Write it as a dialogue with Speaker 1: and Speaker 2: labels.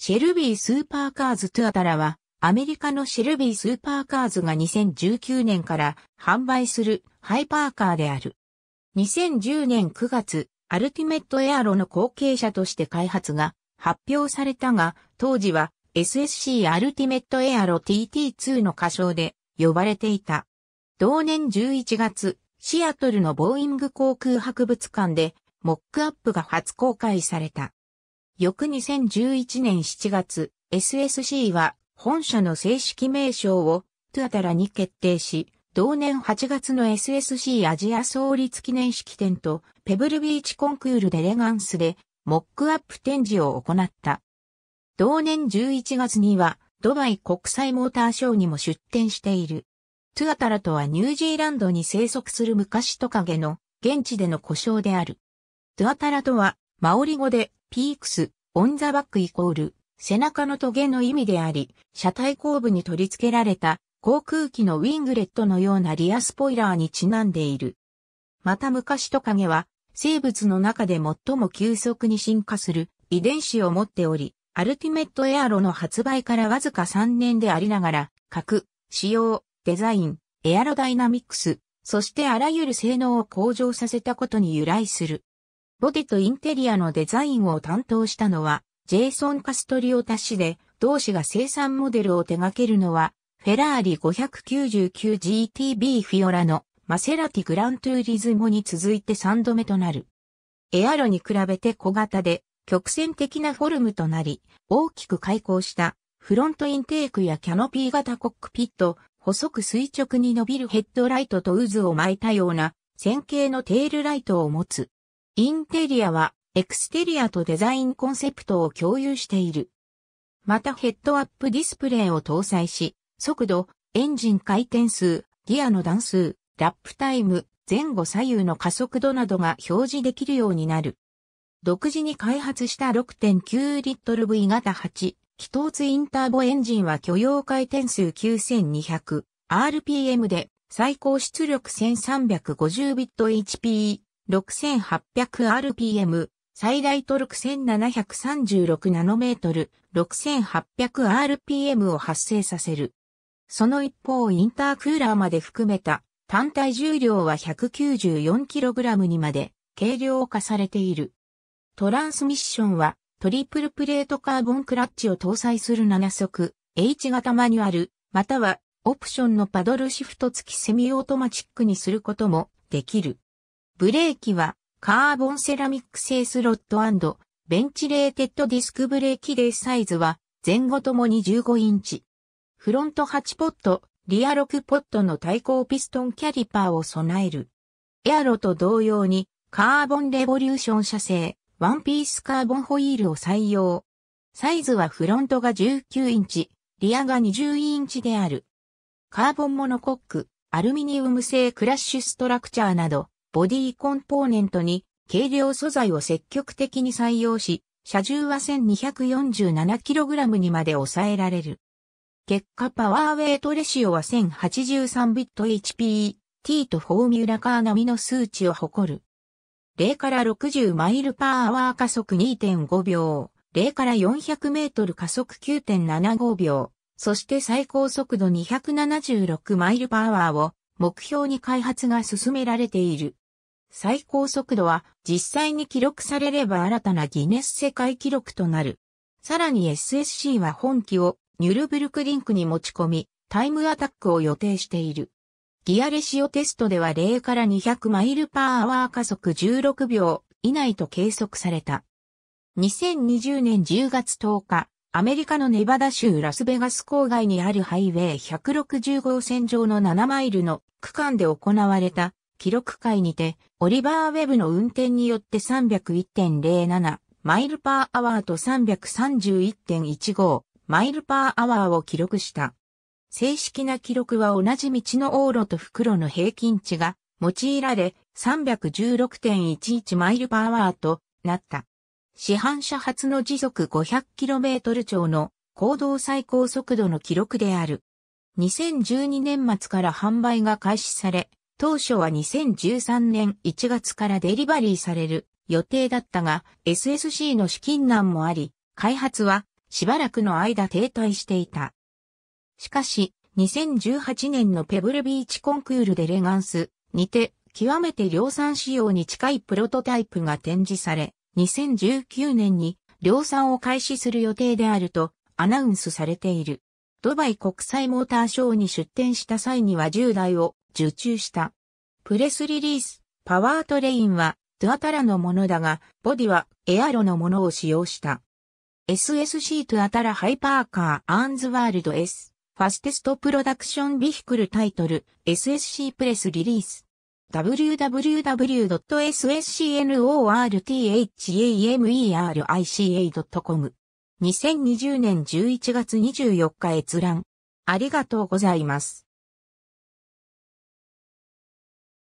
Speaker 1: シェルビースーパーカーズトゥアタラは、アメリカのシェルビースーパーカーズが2019年から販売するハイパーカーである。2010年9月、アルティメットエアロの後継者として開発が発表されたが、当時は SSC アルティメットエアロ TT2 の仮称で呼ばれていた。同年11月、シアトルのボーイング航空博物館でモックアップが初公開された。翌2011年7月、SSC は本社の正式名称をトゥアタラに決定し、同年8月の SSC アジア創立記念式典とペブルビーチコンクールデレガンスでモックアップ展示を行った。同年11月にはドバイ国際モーターショーにも出展している。トゥアタラとはニュージーランドに生息する昔トカゲの現地での故障である。トゥアタラとはマオリ語でピークス、オンザバックイコール、背中のトゲの意味であり、車体後部に取り付けられた航空機のウィングレットのようなリアスポイラーにちなんでいる。また昔トカゲは、生物の中で最も急速に進化する遺伝子を持っており、アルティメットエアロの発売からわずか3年でありながら、核、使用、デザイン、エアロダイナミクス、そしてあらゆる性能を向上させたことに由来する。ボディとインテリアのデザインを担当したのは、ジェイソン・カストリオタ氏で、同氏が生産モデルを手掛けるのは、フェラーリ 599GTB フィオラのマセラティグラントゥーリズモに続いて3度目となる。エアロに比べて小型で曲線的なフォルムとなり、大きく開口したフロントインテークやキャノピー型コックピット、細く垂直に伸びるヘッドライトと渦を巻いたような線形のテールライトを持つ。インテリアはエクステリアとデザインコンセプトを共有している。またヘッドアップディスプレイを搭載し、速度、エンジン回転数、ギアの段数、ラップタイム、前後左右の加速度などが表示できるようになる。独自に開発した6.9リットル V 型8、気筒インターボエンジンは許容回転数 9200RPM で最高出力 1350bit/HP 6800rpm、最大トルク 1736nm、6800rpm を発生させる。その一方インタークーラーまで含めた単体重量は 194kg にまで軽量化されている。トランスミッションはトリプルプレートカーボンクラッチを搭載する7速 H 型マニュアル、またはオプションのパドルシフト付きセミオートマチックにすることもできる。ブレーキはカーボンセラミック製スロットベンチレーテッドディスクブレーキでサイズは前後ともに15インチ。フロント8ポット、リア6ポットの対抗ピストンキャリパーを備える。エアロと同様にカーボンレボリューション車製、ワンピースカーボンホイールを採用。サイズはフロントが19インチ、リアが20インチである。カーボンモノコック、アルミニウム製クラッシュストラクチャーなど、ボディコンポーネントに軽量素材を積極的に採用し、車重は 1247kg にまで抑えられる。結果パワーウェイトレシオは1083ビット HP、T とフォーミュラカー並みの数値を誇る。0から60マイルパーアワー加速2.5秒、0から400メートル加速9.75秒、そして最高速度276マイルパーアワーを目標に開発が進められている。最高速度は実際に記録されれば新たなギネス世界記録となる。さらに SSC は本機をニュルブルクリンクに持ち込み、タイムアタックを予定している。ギアレシオテストでは0から200マイルパーアワー加速16秒以内と計測された。2020年10月10日、アメリカのネバダ州ラスベガス郊外にあるハイウェイ1 6 5線上の7マイルの区間で行われた記録会にて、オリバーウェブの運転によって301.07マイルパーアワーと331.15マイルパーアワーを記録した。正式な記録は同じ道の往路と袋の平均値が用いられ316.11マイルパーアワーとなった。市販車初の時速 500km 超の行動最高速度の記録である。2012年末から販売が開始され、当初は2013年1月からデリバリーされる予定だったが SSC の資金難もあり、開発はしばらくの間停滞していた。しかし、2018年のペブルビーチコンクールでレガンスにて、極めて量産仕様に近いプロトタイプが展示され、2019年に量産を開始する予定であるとアナウンスされている。ドバイ国際モーターショーに出展した際には10台を受注した。プレスリリース、パワートレインは、ドゥアタラのものだが、ボディはエアロのものを使用した。SSC トゥアタラハイパーカーアーンズワールド S、ファステストプロダクションビヒクルタイトル、SSC プレスリリース。www.sscnorthamericom c a 2020年11月24日閲覧。ありがとうございます。